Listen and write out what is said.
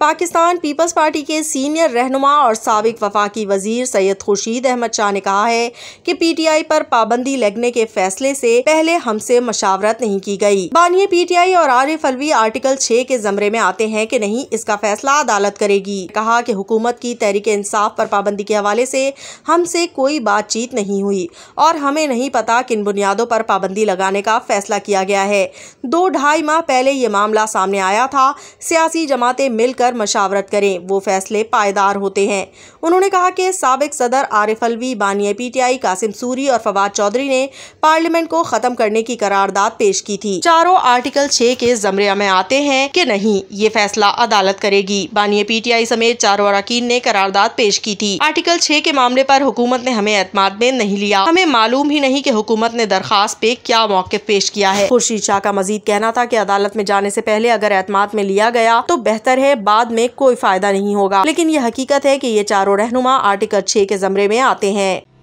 पाकिस्तान पीपल्स पार्टी के सीनियर रहनुमा और सबक वफाकी वजीर सैयद खुर्शीद अहमद शाह ने कहा है कि पीटीआई पर पाबंदी लगने के फैसले से पहले हमसे मशावरत नहीं की गई बानिए पीटीआई और आरिफ अलवी आर्टिकल 6 के जमरे में आते हैं कि नहीं इसका फैसला अदालत करेगी कहा कि हुकूमत की तहरीक इंसाफ पर पाबंदी के हवाले से हमसे कोई बातचीत नहीं हुई और हमें नहीं पता किन बुनियादों पर पाबंदी लगाने का फैसला किया गया है दो ढाई माह पहले ये मामला सामने आया था सियासी जमाते मिलकर मिलकर मशावरत करें वो फैसले पायदार होते हैं उन्होंने कहा कि सबक सदर आरिफ अलवी बानिया पीटीआई कासिम सूरी और फवाद चौधरी ने पार्लियामेंट को खत्म करने की करारदाद पेश की थी चारों आर्टिकल छह के जमरिया में आते हैं कि नहीं ये फैसला अदालत करेगी बानिया पीटीआई समेत चारों अरकान ने करारदाद पेश की थी आर्टिकल छह के मामले पर हुकूमत ने हमें एतमाद में नहीं लिया हमें मालूम ही नहीं की हुकूमत ने दरखास्त पे क्या मौके पेश किया है खुर्शीद शाह का मजीद कहना था की अदालत में जाने ऐसी पहले अगर एतमाद में लिया गया तो बेहतर है बाद में कोई फायदा नहीं होगा लेकिन ये हकीकत है की ये चारों रहनुमा आर्टिकल छह के जमरे में आते हैं